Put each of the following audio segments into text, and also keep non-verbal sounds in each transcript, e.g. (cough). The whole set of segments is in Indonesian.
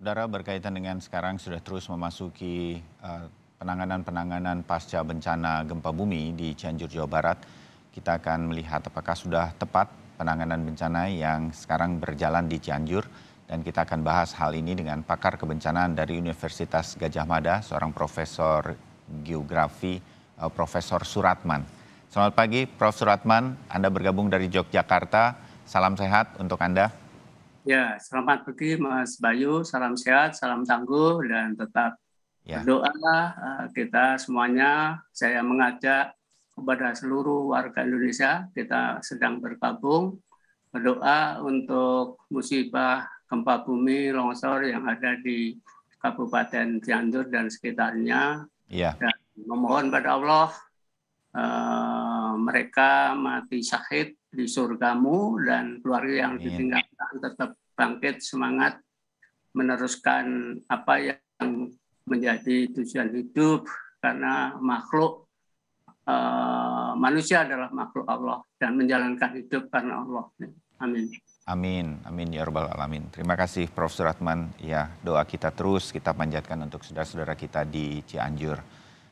Saudara berkaitan dengan sekarang sudah terus memasuki eh, penanganan-penanganan uh, pasca bencana gempa bumi di Cianjur, Jawa Barat. Kita akan melihat apakah sudah tepat penanganan bencana yang sekarang berjalan di Cianjur. Dan kita akan bahas hal ini dengan pakar kebencanaan dari Universitas Gajah Mada, seorang profesor geografi, uh, Profesor Suratman. Selamat pagi, Prof. Suratman. Anda bergabung dari Yogyakarta. Salam sehat untuk Anda. Ya, selamat pagi Mas Bayu, salam sehat, salam tangguh, dan tetap ya. Eh, kita semuanya. Saya mengajak kepada seluruh warga Indonesia, kita sedang berkabung, berdoa untuk musibah gempa bumi longsor yang ada di Kabupaten Cianjur dan sekitarnya. Ya. Dan memohon pada Allah Uh, mereka mati syahid di surgamu dan keluarga yang ditinggalkan tetap bangkit semangat meneruskan apa yang menjadi tujuan hidup karena makhluk uh, manusia adalah makhluk Allah dan menjalankan hidup karena Allah. Amin. Amin, amin ya robbal alamin. Terima kasih Prof. Suratman. Ya doa kita terus kita panjatkan untuk saudara-saudara kita di Cianjur.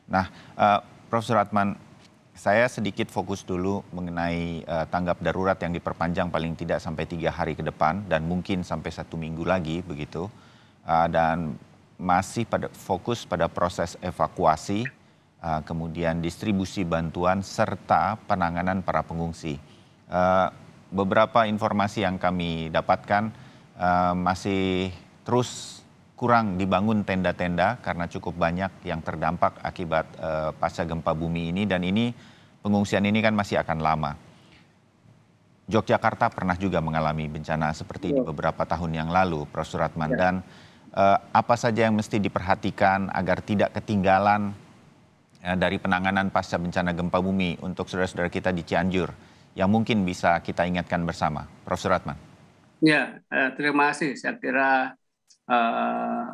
Nah, uh, Prof. Suratman, saya sedikit fokus dulu mengenai uh, tanggap darurat yang diperpanjang paling tidak sampai tiga hari ke depan dan mungkin sampai satu minggu lagi begitu uh, dan masih pada fokus pada proses evakuasi uh, kemudian distribusi bantuan serta penanganan para pengungsi uh, beberapa informasi yang kami dapatkan uh, masih terus kurang dibangun tenda-tenda karena cukup banyak yang terdampak akibat uh, pasca gempa bumi ini dan ini pengungsian ini kan masih akan lama. Yogyakarta pernah juga mengalami bencana seperti di iya. beberapa tahun yang lalu, Prof. Suratman. Iya. Dan uh, apa saja yang mesti diperhatikan agar tidak ketinggalan uh, dari penanganan pasca bencana gempa bumi untuk saudara-saudara kita di Cianjur yang mungkin bisa kita ingatkan bersama, Prof. Suratman. Ya, terima kasih. Saya kira Eh,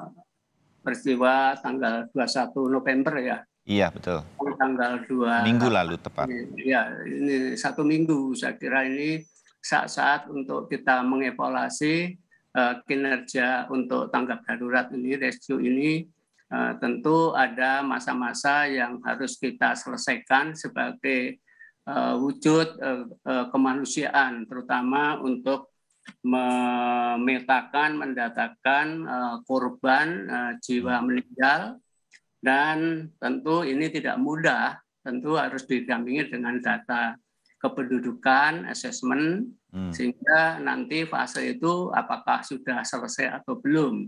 peristiwa tanggal 21 November ya. Iya betul. Tanggal 2 minggu lalu tepat. Iya ini satu minggu saya kira ini saat-saat untuk kita mengevaluasi uh, kinerja untuk tanggap darurat ini rescue ini uh, tentu ada masa-masa yang harus kita selesaikan sebagai uh, wujud uh, uh, kemanusiaan terutama untuk memetakan, mendatakan eh, korban eh, jiwa hmm. meninggal dan tentu ini tidak mudah, tentu harus didampingi dengan data kependudukan, asesmen hmm. sehingga nanti fase itu apakah sudah selesai atau belum.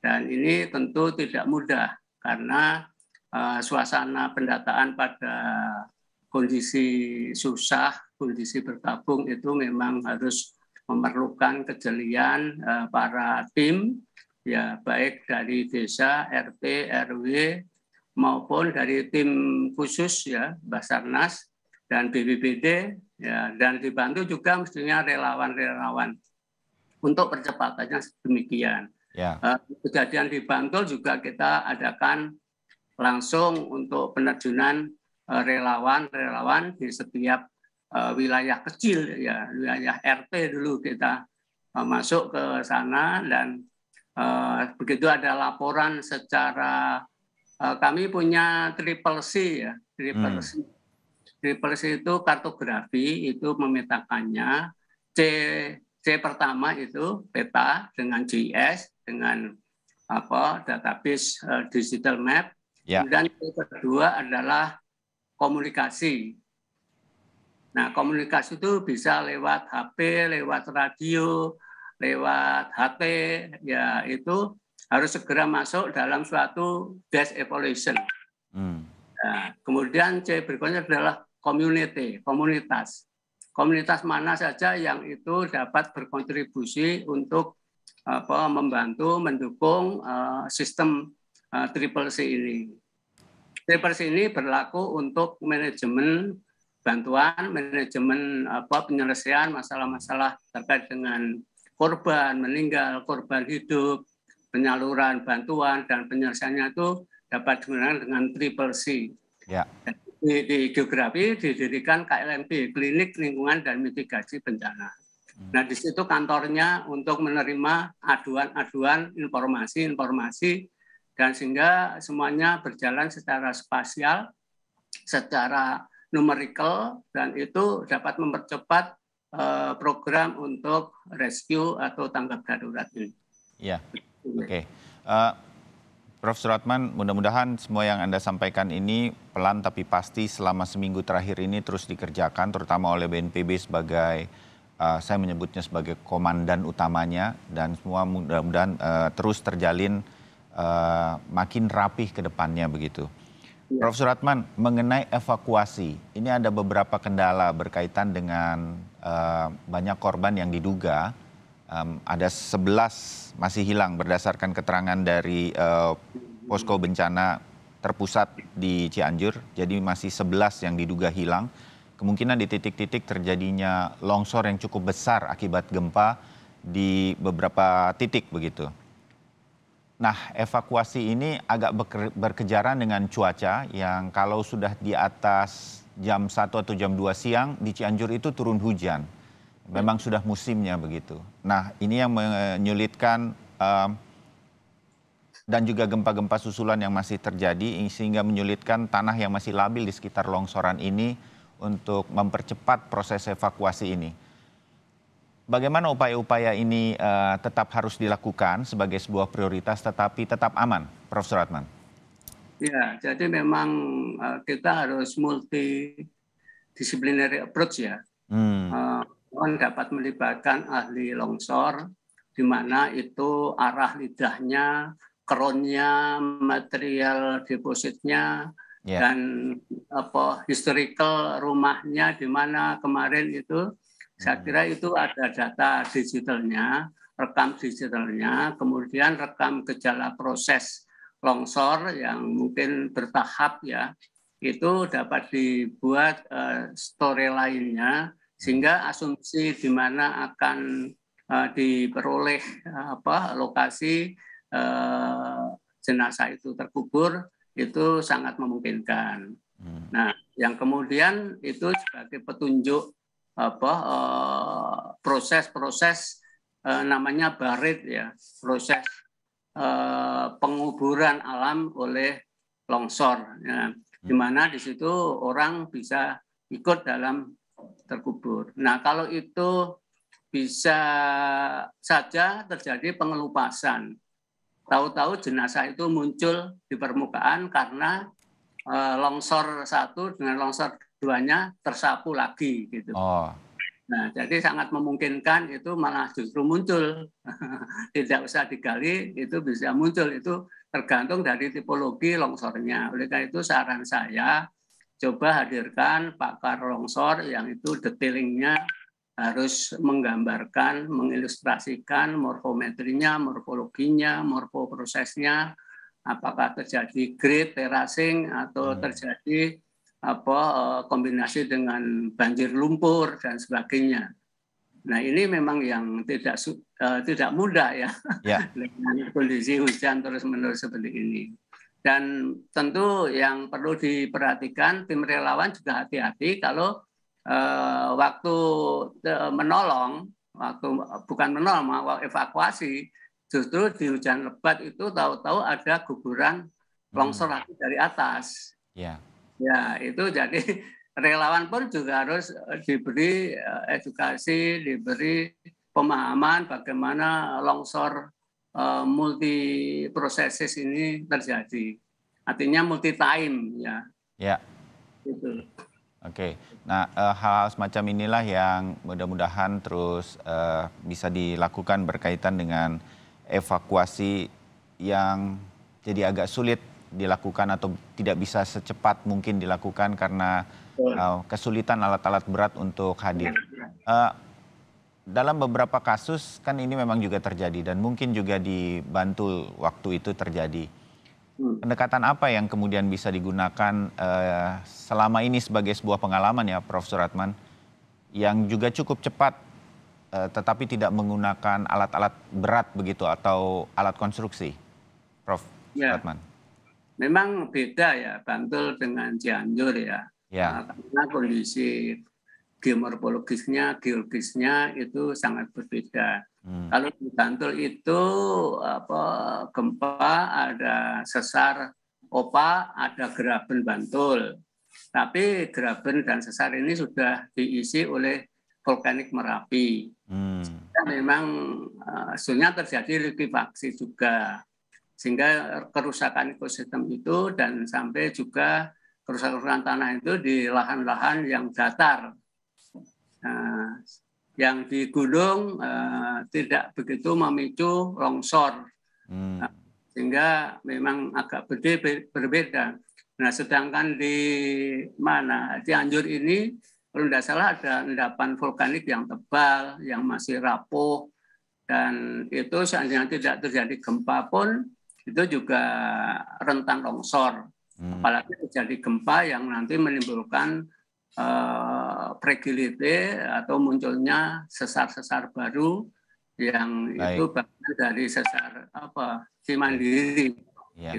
Dan ini tentu tidak mudah karena eh, suasana pendataan pada kondisi susah, kondisi berkabung itu memang harus memerlukan kejelian uh, para tim ya baik dari desa, RT, RW maupun dari tim khusus ya Basarnas dan BBBD ya dan dibantu juga mestinya relawan-relawan untuk percepatannya demikian. Ya. uh, kejadian di Bantul juga kita adakan langsung untuk penerjunan eh, relawan-relawan di setiap Eh, wilayah kecil ya wilayah RT dulu kita eh, masuk ke sana dan eh, begitu ada laporan secara kami punya triple C ya triple hmm. C hmm. triple C itu kartografi itu memetakannya C C pertama itu peta dengan GIS dengan apa database digital map ya. dan yang kedua adalah komunikasi Nah, komunikasi itu bisa lewat HP, lewat radio, lewat HT, ya itu harus segera masuk dalam suatu desk evolution. Hmm. Nah, kemudian C berikutnya adalah community, komunitas. Komunitas mana saja yang itu dapat berkontribusi untuk apa, membantu mendukung uh, sistem uh, triple C ini. Triple C ini berlaku untuk manajemen bantuan manajemen apa penyelesaian masalah-masalah terkait dengan korban meninggal, korban hidup, penyaluran bantuan dan penyelesaiannya itu dapat digunakan dengan triple C. Ya. Di, di geografi didirikan KLMP Klinik Lingkungan dan Mitigasi Bencana. Hmm. Nah, di situ kantornya untuk menerima aduan-aduan informasi-informasi dan sehingga semuanya berjalan secara spasial, secara numerical dan itu dapat mempercepat uh, program untuk rescue atau tanggap darurat ini. Ya, iya. oke. Okay. Uh, eh, Prof. Suratman, mudah-mudahan semua yang Anda sampaikan ini pelan tapi pasti selama seminggu terakhir ini terus dikerjakan, terutama oleh BNPB sebagai, uh, saya menyebutnya sebagai komandan utamanya, dan semua mudah-mudahan uh, terus terjalin uh, makin rapih ke depannya begitu. Ya. Prof. Suratman, mengenai evakuasi, ini ada beberapa kendala berkaitan dengan uh, banyak korban yang diduga. Um, ada 11 masih hilang berdasarkan keterangan dari uh, posko bencana terpusat di Cianjur. Jadi masih 11 yang diduga hilang. Kemungkinan di titik-titik terjadinya longsor yang cukup besar akibat gempa di beberapa titik begitu. Nah, evakuasi ini agak berkejaran dengan cuaca yang kalau sudah di atas jam 1 atau jam 2 siang di Cianjur itu turun hujan. Ya. Memang sudah musimnya begitu. Nah, ini yang menyulitkan um, dan juga gempa-gempa susulan yang masih terjadi sehingga menyulitkan tanah yang masih labil di sekitar longsoran ini untuk mempercepat proses evakuasi ini bagaimana upaya-upaya ini uh, tetap harus dilakukan sebagai sebuah prioritas tetapi tetap aman, Prof. Suratman? Ya, jadi memang uh, kita harus multidisciplinary approach ya. Hmm. Uh, dapat melibatkan ahli longsor, di mana itu arah lidahnya, kronnya, material depositnya, yeah. dan apa historical rumahnya di mana kemarin itu saya hmm. kira itu ada data digitalnya, rekam digitalnya, kemudian rekam gejala proses longsor yang mungkin bertahap ya, itu dapat dibuat eh, story lainnya hmm. sehingga asumsi di mana akan eh, diperoleh apa lokasi eh, jenazah itu terkubur itu sangat memungkinkan. Hmm. Nah, yang kemudian itu sebagai petunjuk apa eh, proses-proses uh, uh, namanya barit ya, proses uh, penguburan alam oleh longsor. Ya. Di hmm. mana di situ orang bisa ikut dalam terkubur. Nah, kalau itu bisa saja terjadi pengelupasan. Tahu-tahu jenazah itu muncul di permukaan karena longsor satu dengan longsor duanya tersapu lagi gitu. Oh. Nah, jadi sangat memungkinkan itu malah justru muncul. (laughs) Tidak usah digali, itu bisa muncul. Itu tergantung dari tipologi longsornya. Oleh karena itu saran saya coba hadirkan pakar longsor yang itu detailingnya harus menggambarkan, mengilustrasikan morfometrinya, morfologinya, morfoprosesnya, apakah terjadi grade terasing atau hmm. terjadi apa eh, kombinasi dengan banjir lumpur dan sebagainya. Nah ini memang yang tidak uh, tidak mudah ya yeah. (laughs) dengan kondisi hujan terus menerus seperti ini. Dan tentu yang perlu diperhatikan tim relawan juga hati-hati kalau uh, waktu uh, menolong, waktu bukan menolong, waktu evakuasi justru di hujan lebat itu tahu-tahu ada guguran hmm. longsor hmm. dari atas. Yeah. Ya, itu jadi (laughs) relawan pun juga harus eh, diberi eh, edukasi, diberi pemahaman bagaimana longsor eh, multi proses ini terjadi. Artinya multi time ya. Ya. Itu. Oke, nah hal-hal semacam inilah yang mudah-mudahan terus uh, bisa dilakukan berkaitan dengan evakuasi yang jadi agak sulit dilakukan atau tidak bisa secepat mungkin dilakukan karena uh, kesulitan alat-alat berat untuk hadir. Uh, dalam beberapa kasus kan ini memang juga terjadi dan mungkin juga dibantu waktu itu terjadi. Hmm. Pendekatan apa yang kemudian bisa digunakan uh, selama ini sebagai sebuah pengalaman ya Prof. Suratman yang juga cukup cepat uh, tetapi tidak menggunakan alat-alat berat begitu atau alat konstruksi, Prof. Ya. Suratman? Memang beda ya Bantul dengan Cianjur ya. ya. Nah, karena kondisi geomorfologisnya, geologisnya itu sangat berbeda. Hmm. Kalau di Bantul itu apa gempa ada sesar opa, ada geraben Bantul. Tapi geraben dan sesar ini sudah diisi oleh vulkanik Merapi. Hmm. Nah, memang uh, eh, sebenarnya terjadi likuifaksi juga sehingga kerusakan ekosistem itu dan sampai juga kerusakan tanah itu di lahan-lahan yang datar. Nah, yang di gunung eh, tidak begitu memicu longsor, hmm. nah, sehingga memang agak berbeda. Nah, sedangkan di mana di Anjur ini kalau tidak salah ada endapan vulkanik yang tebal, yang masih rapuh, dan itu seandainya tidak terjadi gempa pun itu juga rentan longsor. Hmm. Apalagi terjadi gempa yang nanti menimbulkan uh, fragility atau munculnya sesar-sesar baru yang Baik. itu bahkan dari sesar apa cimandiri. Ya.